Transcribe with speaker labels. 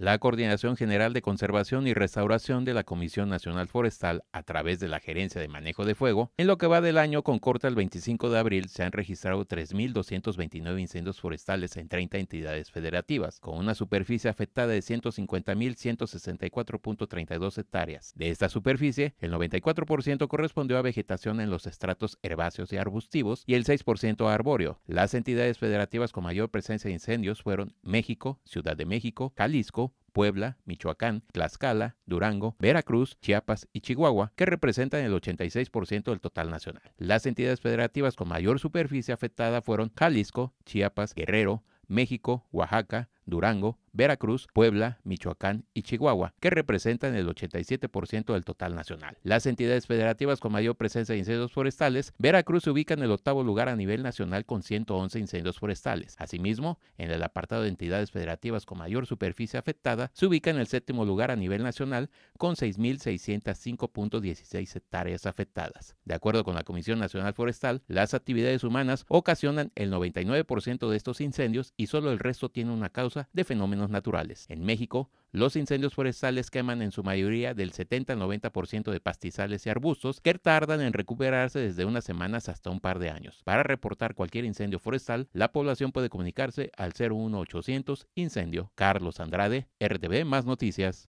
Speaker 1: la Coordinación General de Conservación y Restauración de la Comisión Nacional Forestal a través de la Gerencia de Manejo de Fuego. En lo que va del año, con corte al 25 de abril, se han registrado 3.229 incendios forestales en 30 entidades federativas, con una superficie afectada de 150.164.32 hectáreas. De esta superficie, el 94% correspondió a vegetación en los estratos herbáceos y arbustivos y el 6% a arbóreo. Las entidades federativas con mayor presencia de incendios fueron México, Ciudad de México, Jalisco, Puebla, Michoacán, Tlaxcala, Durango, Veracruz, Chiapas y Chihuahua, que representan el 86% del total nacional. Las entidades federativas con mayor superficie afectada fueron Jalisco, Chiapas, Guerrero, México, Oaxaca, Durango, Veracruz, Puebla, Michoacán y Chihuahua, que representan el 87% del total nacional. Las entidades federativas con mayor presencia de incendios forestales, Veracruz se ubica en el octavo lugar a nivel nacional con 111 incendios forestales. Asimismo, en el apartado de entidades federativas con mayor superficie afectada, se ubica en el séptimo lugar a nivel nacional con 6.605.16 hectáreas afectadas. De acuerdo con la Comisión Nacional Forestal, las actividades humanas ocasionan el 99% de estos incendios y solo el resto tiene una causa de fenómenos naturales. En México, los incendios forestales queman en su mayoría del 70 al 90% de pastizales y arbustos que tardan en recuperarse desde unas semanas hasta un par de años. Para reportar cualquier incendio forestal, la población puede comunicarse al 01800 Incendio. Carlos Andrade, RTV Más Noticias.